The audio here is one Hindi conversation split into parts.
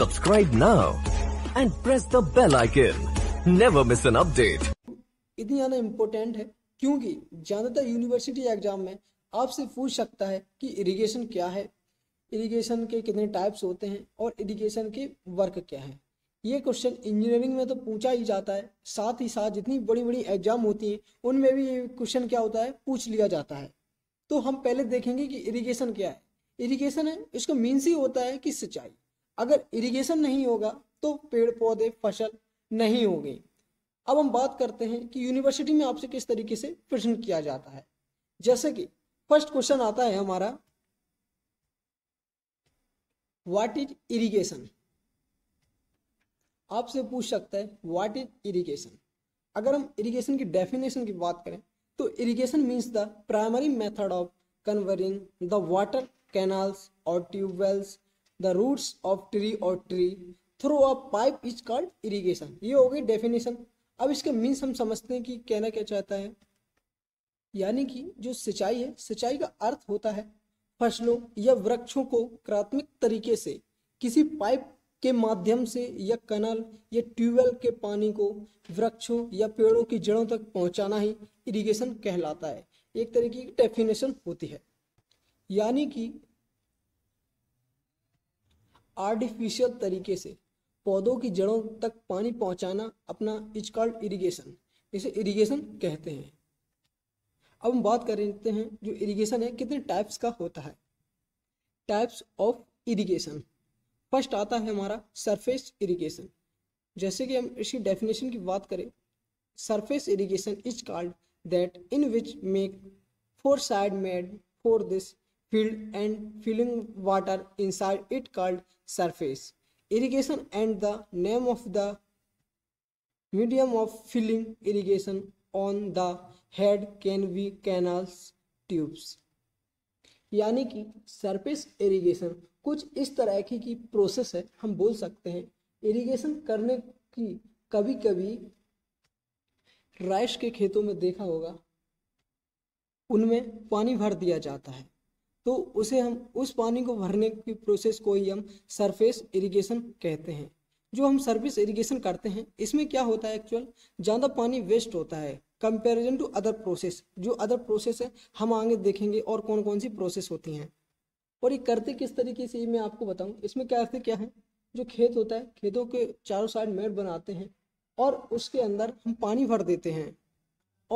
Subscribe now and press the bell icon. Never miss an update. इतनी ज़्यादा इम्पोर्टेंट है क्योंकि ज़्यादातर यूनिवर्सिटी एग्जाम में आपसे पूछ सकता है कि इरिगेशन क्या है इरिगेशन के कितने टाइप्स होते हैं और इरिगेशन के वर्क क्या है ये क्वेश्चन इंजीनियरिंग में तो पूछा ही जाता है साथ ही साथ जितनी बड़ी बड़ी एग्जाम होती हैं उनमें भी ये क्वेश्चन क्या होता है पूछ लिया जाता है तो हम पहले देखेंगे कि इरिगेशन क्या है इरिगेशन है इसका मीन्स ही होता है कि सिंचाई अगर इरिगेशन नहीं होगा तो पेड़ पौधे फसल नहीं होगी अब हम बात करते हैं कि यूनिवर्सिटी में आपसे किस तरीके से प्रश्न किया जाता है जैसे कि फर्स्ट क्वेश्चन आता है हमारा व्हाट इज इरिगेशन आपसे पूछ सकता है व्हाट इज इरिगेशन अगर हम इरिगेशन की डेफिनेशन की बात करें तो irrigation means the primary method of converting the water canals और tubewells the roots of tree और tree through a pipe is called irrigation ये हो गई डेफिनेशन अब इसके मीन्स हम समझते हैं कि कहना क्या चाहता है यानी कि जो सिंचाई है सिंचाई का अर्थ होता है फसलों या वृक्षों को प्राथमिक तरीके से किसी पाइप के माध्यम से या कनल या ट्यूबवेल के पानी को वृक्षों या पेड़ों की जड़ों तक पहुंचाना ही इरिगेशन कहलाता है एक तरीके की डेफिनेशन होती है यानी कि आर्टिफिशियल तरीके से पौधों की जड़ों तक पानी पहुंचाना अपना इज कॉल्ड इरीगेशन इसे इरीगेशन कहते हैं अब हम बात करते हैं जो इरीगेशन है कितने टाइप्स का होता है टाइप्स ऑफ इरीगेशन फर्स्ट आता है हमारा सरफेस इरीगेशन जैसे कि हम इसकी डेफिनेशन की बात करें surface irrigation is called that in which make four side made for this field and filling water inside it called surface. Irrigation and the name of the medium of filling irrigation on the head can be canals tubes यानी कि सरफेस इरिगेशन कुछ इस तरह की, की प्रोसेस है हम बोल सकते हैं इरिगेशन करने की कभी कभी राइस के खेतों में देखा होगा उनमें पानी भर दिया जाता है तो उसे हम उस पानी को भरने की प्रोसेस को ही हम सरफेस इरिगेशन कहते हैं जो हम सरफेस इरिगेशन करते हैं इसमें क्या होता है एक्चुअल ज़्यादा पानी वेस्ट होता है कंपेरिजन टू अदर प्रोसेस जो अदर प्रोसेस है हम आगे देखेंगे और कौन कौन सी प्रोसेस होती हैं और ये करते किस तरीके से ये मैं आपको बताऊँ इसमें क्या करते क्या है जो खेत होता है खेतों के चारों साइड मेड बनाते हैं और उसके अंदर हम पानी भर देते हैं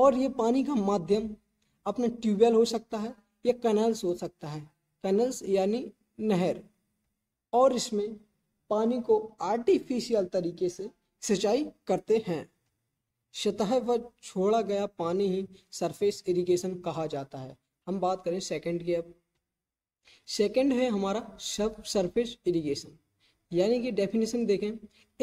और ये पानी का माध्यम अपना ट्यूबवेल हो सकता है या कनल्स हो सकता है कनल्स यानी नहर और इसमें पानी को आर्टिफिशियल तरीके से सिंचाई करते हैं सतह पर छोड़ा गया पानी ही सरफेस इरिगेशन कहा जाता है हम बात करें सेकंड की अब सेकंड है हमारा सब सरफेस इरिगेशन यानी कि डेफिनेशन देखें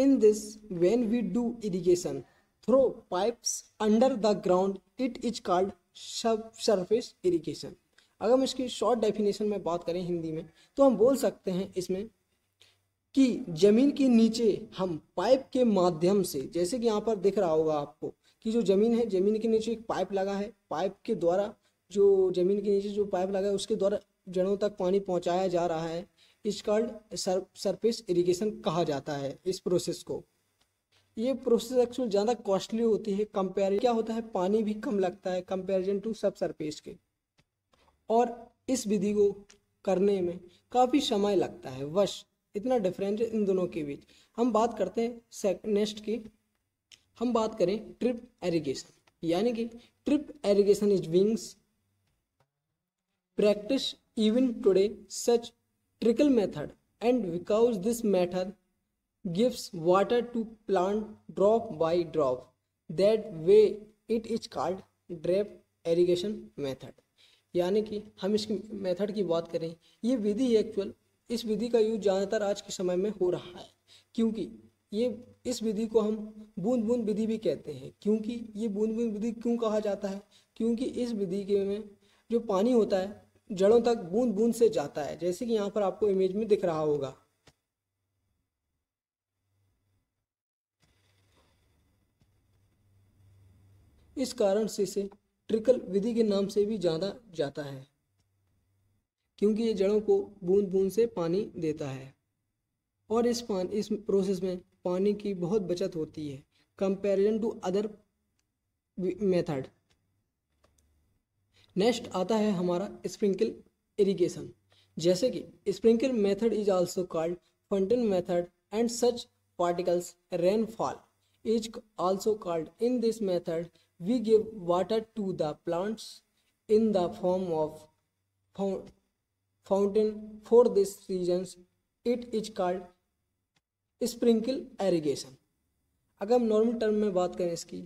in this when we do irrigation through pipes under the ground it is called sub surface irrigation अगर हम इसकी शॉर्ट डेफिनेशन में बात करें हिंदी में तो हम बोल सकते हैं इसमें कि ज़मीन के नीचे हम पाइप के माध्यम से जैसे कि यहाँ पर दिख रहा होगा आपको कि जो ज़मीन है ज़मीन के नीचे एक पाइप लगा है पाइप के द्वारा जो ज़मीन के नीचे जो पाइप लगा है उसके द्वारा जड़ों तक पानी पहुँचाया जा रहा है इस कॉल्ड सर सरफेस इरीगेशन कहा जाता है इस प्रोसेस को ये प्रोसेस एक्चुअल ज़्यादा कॉस्टली होती है कंपेयर क्या होता है पानी भी कम लगता है कंपेरिजन टू सब सरफेस के और इस विधि को करने में काफ़ी समय लगता है वश इतना डिफरेंस है इन दोनों के बीच हम बात करते हैं नेक्स्ट की हम बात करें ट्रिप एरीगेशन यानी कि drip irrigation is wings practice even today such trickle method and because this method gives water to plant drop by drop that way it is called drip irrigation method यानी कि हम इसकी मेथड की बात करें ये विधि एक्चुअल इस विधि का यूज ज़्यादातर आज के समय में हो रहा है क्योंकि ये इस विधि को हम बूंद बूंद विधि भी कहते हैं क्योंकि ये बूंद बूंद विधि क्यों कहा जाता है क्योंकि इस विधि के में जो पानी होता है जड़ों तक बूंद बूंद से जाता है जैसे कि यहाँ पर आपको इमेज में दिख रहा होगा इस कारण से इसे ट्रिकल विधि के नाम से भी जाना जाता है क्योंकि ये जड़ों को बूंद बूंद से पानी देता है और इस पान इस प्रोसेस में पानी की बहुत बचत होती है comparison to other method next आता है हमारा स्प्रिंकल इरिगेशन जैसे कि sprinkle method is also called fountain method and such particles rainfall is also called in this method we give water to the plants in the form of fountain for this reasons it is called sprinkle irrigation अगर हम नॉर्मल टर्म में बात करें इसकी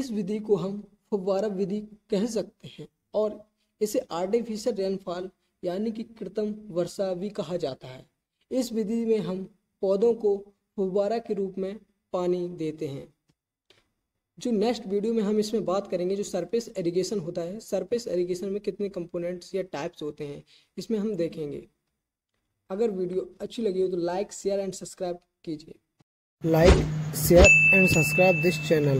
इस विधि को हम फुब्बारा विधि कह सकते हैं और इसे आर्टिफिशियल रेनफॉल यानी कि कृत्रिम वर्षा भी कहा जाता है इस विधि में हम पौधों को फुब्बारा के रूप में पानी देते हैं जो नेक्स्ट वीडियो में हम इसमें बात करेंगे जो सरफेस एरीगेशन होता है सरफेस एरीगेशन में कितने कंपोनेंट्स या टाइप्स होते हैं इसमें हम देखेंगे अगर वीडियो अच्छी लगी हो तो लाइक शेयर एंड सब्सक्राइब कीजिए like share and subscribe this channel